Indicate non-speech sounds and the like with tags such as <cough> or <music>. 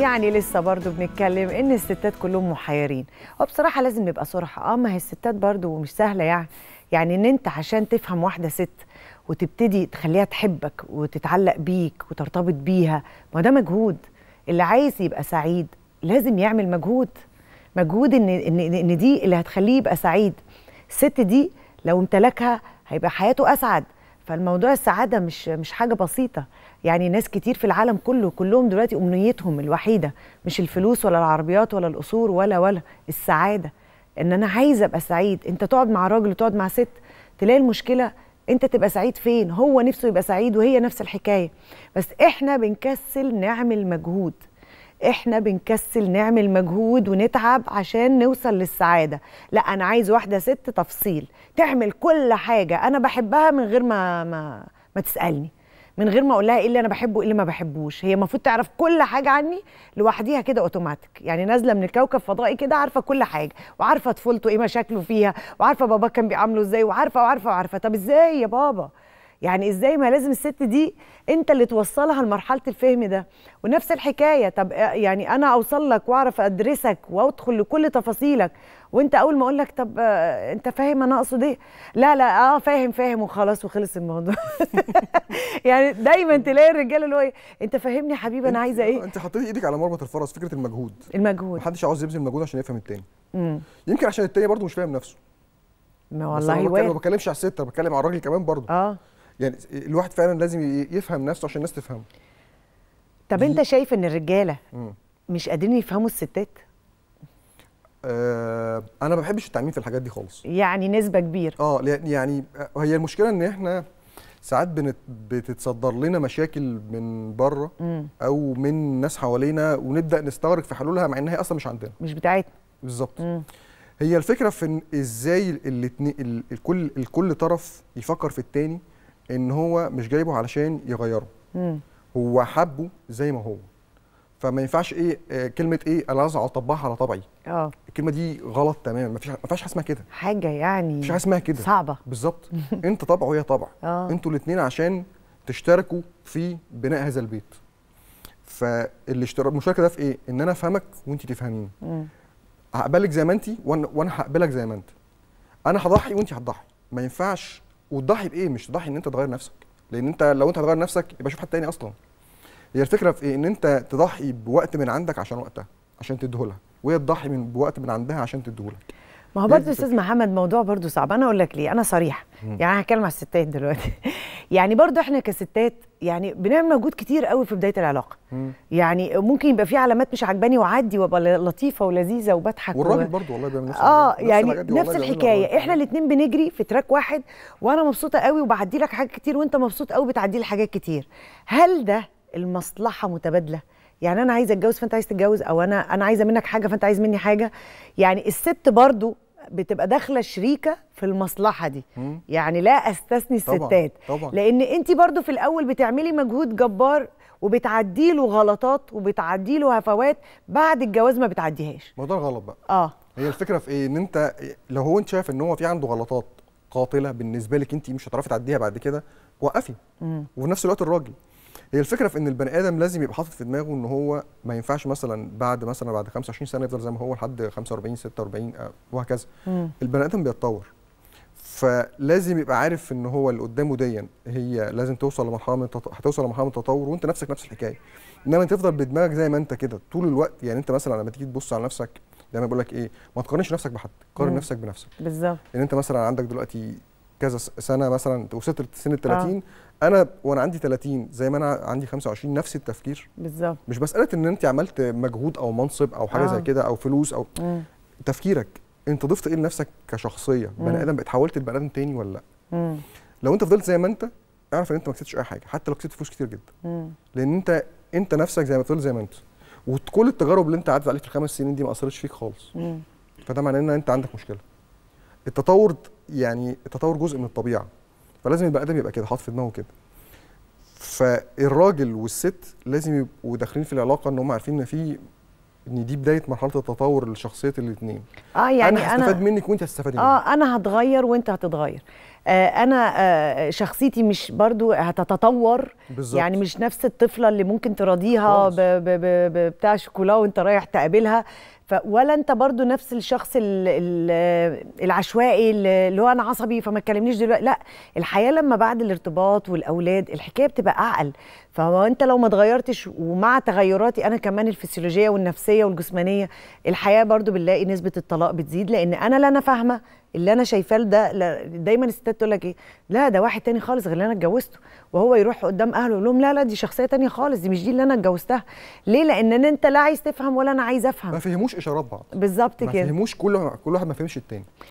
يعني لسه برضو بنتكلم ان الستات كلهم محيرين وبصراحه لازم نبقى صراحه اه ما هي الستات برضو مش سهله يعني يعني ان انت عشان تفهم واحده ست وتبتدي تخليها تحبك وتتعلق بيك وترتبط بيها ما ده مجهود اللي عايز يبقى سعيد لازم يعمل مجهود مجهود ان ان ان دي اللي هتخليه يبقى سعيد الست دي لو امتلكها هيبقى حياته اسعد فالموضوع السعاده مش مش حاجه بسيطه يعني ناس كتير في العالم كله كلهم دلوقتي امنيتهم الوحيده مش الفلوس ولا العربيات ولا القصور ولا ولا السعاده ان انا عايزه ابقى سعيد انت تقعد مع راجل وتقعد مع ست تلاقي المشكله انت تبقى سعيد فين هو نفسه يبقى سعيد وهي نفس الحكايه بس احنا بنكسل نعمل مجهود احنا بنكسل نعمل مجهود ونتعب عشان نوصل للسعاده لا انا عايز واحده ست تفصيل تعمل كل حاجه انا بحبها من غير ما ما, ما تسالني من غير ما اقول لها ايه اللي انا بحبه وايه اللي ما بحبوش هي المفروض تعرف كل حاجه عني لوحديها كده اوتوماتيك يعني نازله من الكوكب فضائي كده عارفه كل حاجه وعارفه طفولته ايه مشاكله فيها وعارفه بابا كان بيعامله ازاي وعارفه وعارفه وعارفه طب ازاي يا بابا يعني ازاي ما لازم الست دي انت اللي توصلها لمرحله الفهم ده ونفس الحكايه طب آه، يعني انا اوصل لك واعرف ادرسك وادخل لكل تفاصيلك وانت اول ما اقول لك طب آه، انت فاهم انا اقصد ايه لا لا اه فاهم فاهم وخلاص وخلص الموضوع <laughs> يعني دايما تلاقي الرجاله اللي هو ايه انت فاهمني يا حبيبي انا عايزه ايه انت حطيتي ايدك على مربط الفرس فكره المجهود المجهود محدش عاوز يبذل مجهود عشان يفهم التاني مم. يمكن عشان التاني برضه مش فاهم نفسه ما والله ما بتكلمش على الست انا بتكلم على الراجل كمان برضه اه يعني الواحد فعلا لازم يفهم نفسه عشان الناس تفهمه طب انت شايف ان الرجاله مش قادرين يفهموا الستات آه انا ما بحبش التعميم في الحاجات دي خالص يعني نسبه كبيره اه يعني آه، هي المشكله ان احنا ساعات بنت بتتصدر لنا مشاكل من بره او من ناس حوالينا ونبدا نستغرق في حلولها مع انها اصلا مش عندنا مش بتاعتنا بالظبط هي الفكره في ازاي الاثنين الكل الكل طرف يفكر في التاني ان هو مش جايبه علشان يغيره مم. هو حبه زي ما هو فما ينفعش ايه آه، كلمه ايه انا على اطبقها على طبعي اه الكلمه دي غلط تماما ما فيش ما فيش حاجه اسمها كده حاجه يعني مش حاجه اسمها كده صعبه بالظبط <laughs> انت طبع وهي طبع آه. انتوا الاثنين عشان تشتركوا في بناء هذا البيت فالاشتراك المشاركه ده في ايه ان انا افهمك وانت تفهميني هقبلك زي ما انت وانا هقبلك زي ما انت انا هضحي وانت هتضحي ما ينفعش وتضحي بايه مش تضحي ان انت تغير نفسك لان انت لو انت هتغير نفسك يبقى شوف حد تاني اصلا هي الفكره في ايه ان انت تضحي بوقت من عندك عشان وقتها عشان تديهولها وهي تضحي من بوقت من عندها عشان تديهولك ما هو برضه استاذ محمد موضوع برضه صعب انا اقول لك ليه انا صريحه يعني انا هتكلم على الستات دلوقتي يعني برضه احنا كستات يعني بنعمل مجهود كتير قوي في بدايه العلاقه مم. يعني ممكن يبقى في علامات مش عجباني واعدي وابقى لطيفه ولذيذه وبضحك والراجل و... برضه والله بيعمل نفس اه يعني نفس, نفس الحكايه احنا الاثنين بنجري في تراك واحد وانا مبسوطه قوي وبعدي لك حاجات كتير وانت مبسوط قوي بتعدي لي حاجات كتير هل ده المصلحه متبادله يعني انا عايزه اتجوز فانت عايز تتجوز او انا انا عايزه منك حاجه فانت عايز مني حاجه يعني الست برضه بتبقى داخله شريكه في المصلحه دي يعني لا استثني الستات طبعًا. طبعًا. لان انت برضو في الاول بتعملي مجهود جبار وبتعدي له غلطات وبتعدي له هفوات بعد الجواز ما بتعديهاش ما ده غلط بقى اه هي الفكره في ايه ان انت لو هو انت شايف ان هو في عنده غلطات قاتله بالنسبه لك انت مش هتعرفي تعديها بعد كده وقفي وفي نفس الوقت الراجل هي الفكره في ان البني ادم لازم يبقى حاطط في دماغه ان هو ما ينفعش مثلا بعد مثلا بعد 25 سنه يفضل زي ما هو لحد 45 46 آه، وهكذا البني ادم بيتطور فلازم يبقى عارف ان هو اللي قدامه ديا هي لازم توصل لمرحله من التط... هتوصل لمرحله من التطور وانت نفسك نفس الحكايه انما تفضل بدماغك زي ما انت كده طول الوقت يعني انت مثلا لما تيجي تبص على نفسك دايما بقول لك ايه ما تقارنش نفسك بحد قارن نفسك بنفسك بالظبط ان يعني انت مثلا عندك دلوقتي كذا سنه مثلا وصلت لسن ال 30 آه. انا وانا عندي 30 زي ما انا عندي 25 نفس التفكير بالظبط مش مساله ان انت عملت مجهود او منصب او حاجه آه. زي كده او فلوس او مم. تفكيرك انت ضفت ايه لنفسك كشخصيه بني ادم اتحولت لبني ادم تاني ولا لا لو انت فضلت زي ما انت اعرف ان انت ما كسبتش اي حاجه حتى لو كسبت فلوس كتير جدا مم. لان انت انت نفسك زي ما تقول زي ما انت وكل التجارب اللي انت عدت عليك في الخمس سنين دي ما اثرتش فيك خالص مم. فده معناه ان انت عندك مشكله التطور يعني التطور جزء من الطبيعه فلازم البني ادم يبقى كده حاطط في دماغه كده فالراجل والست لازم يبقوا داخلين في العلاقه ان هم عارفين ان في ان دي بدايه مرحله التطور لشخصيه الاثنين اه يعني انا هستفاد منك وانت هتستفادي آه، مني اه انا هتغير وانت هتتغير آه، انا آه، شخصيتي مش برضو هتتطور بالزبط. يعني مش نفس الطفله اللي ممكن تراضيها بتاع شوكولاه وانت رايح تقابلها ولا انت برضو نفس الشخص العشوائي اللي هو انا عصبي فما تكلمنيش دلوقتي لا الحياه لما بعد الارتباط والاولاد الحكايه بتبقى اعقل فهو انت لو ما اتغيرتش ومع تغيراتي انا كمان الفسيولوجيه والنفسيه والجسمانيه الحياه برضو بنلاقي نسبه الطلاق بتزيد لان انا لا انا فاهمه اللي انا شايفاه ده دايما الستات تقول لك ايه لا ده واحد تاني خالص غير اللي انا اتجوزته وهو يروح قدام اهله يقول لهم لا لا دي شخصيه تانية خالص دي مش دي اللي انا اتجوزتها ليه لان انت لا عايز تفهم ولا انا عايز افهم ما فهموش اشارات بعض بالظبط كده ما فهموش كل كل واحد ما فهمش التاني